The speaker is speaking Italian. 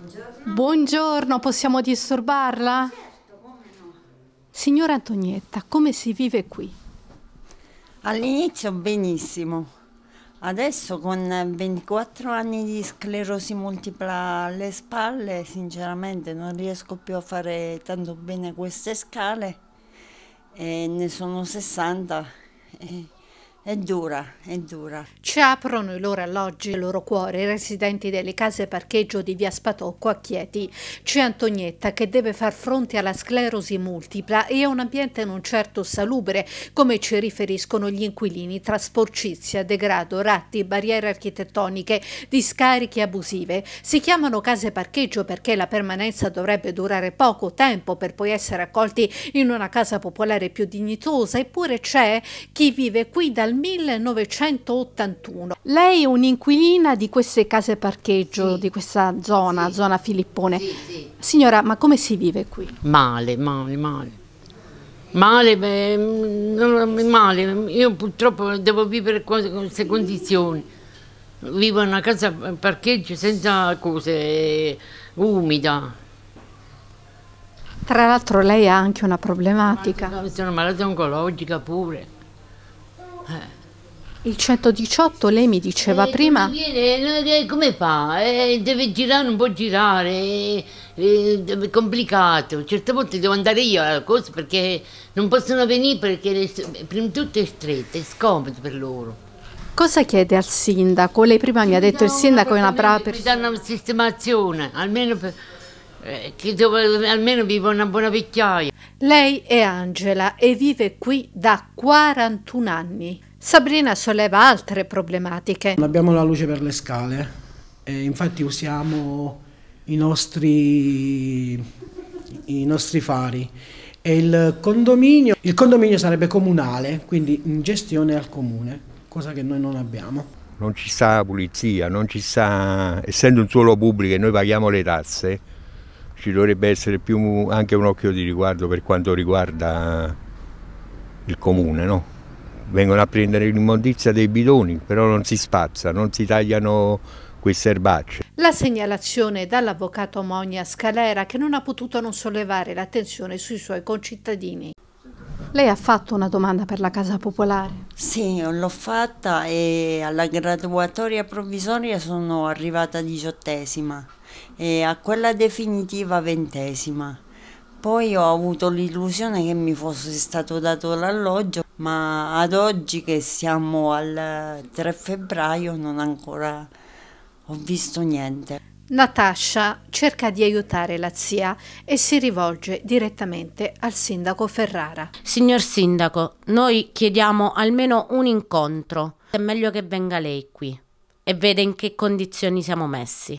Buongiorno. Buongiorno, possiamo disturbarla? Certo, come no. Signora Antonietta, come si vive qui? All'inizio benissimo, adesso con 24 anni di sclerosi multipla alle spalle, sinceramente non riesco più a fare tanto bene queste scale, e ne sono 60. E eh, è dura, è dura. Ci aprono i loro alloggi il loro cuore, i residenti delle case parcheggio di Via Spatocco a Chieti. C'è Antonietta che deve far fronte alla sclerosi multipla e a un ambiente non certo salubre, come ci riferiscono gli inquilini, tra sporcizia, degrado, ratti, barriere architettoniche, discariche abusive. Si chiamano case parcheggio perché la permanenza dovrebbe durare poco tempo per poi essere accolti in una casa popolare più dignitosa, eppure c'è chi vive qui dal 1981. Lei è un'inquilina di queste case parcheggio, sì. di questa zona, sì. zona Filippone. Sì, Signora, ma come si vive qui? Male, male, male. Male, beh, male, io purtroppo devo vivere con queste condizioni. Vivo in una casa parcheggio senza cose, eh, umida. Tra l'altro lei ha anche una problematica. Sono malata oncologica pure. Eh. Il 118, lei mi diceva eh, prima... Viene, eh, come fa? Eh, deve girare, non può girare, eh, è complicato. certe volte devo andare io alla cosa perché non possono venire perché le, prima di tutto è stretta, è scomodo per loro. Cosa chiede al sindaco? Lei prima mi, mi ha detto il sindaco è una brava persona. Mi danno una sistemazione, almeno per eh, che dove almeno vivo una buona vecchiaia. Lei è Angela e vive qui da 41 anni. Sabrina solleva altre problematiche. Non abbiamo la luce per le scale, e infatti usiamo i nostri, i nostri fari. E il condominio, il condominio sarebbe comunale, quindi in gestione al comune, cosa che noi non abbiamo non ci sta la pulizia, non ci sta, essendo un suolo pubblico e noi paghiamo le tasse, ci dovrebbe essere più anche un occhio di riguardo per quanto riguarda il comune, no? vengono a prendere l'immondizia dei bidoni, però non si spazza, non si tagliano queste erbacce. La segnalazione dall'avvocato Mogna Scalera che non ha potuto non sollevare l'attenzione sui suoi concittadini. Lei ha fatto una domanda per la Casa Popolare? Sì, l'ho fatta e alla graduatoria provvisoria sono arrivata diciottesima e a quella definitiva ventesima. Poi ho avuto l'illusione che mi fosse stato dato l'alloggio ma ad oggi che siamo al 3 febbraio non ancora ho visto niente. Natascia cerca di aiutare la zia e si rivolge direttamente al sindaco Ferrara. Signor sindaco, noi chiediamo almeno un incontro. È meglio che venga lei qui e veda in che condizioni siamo messi.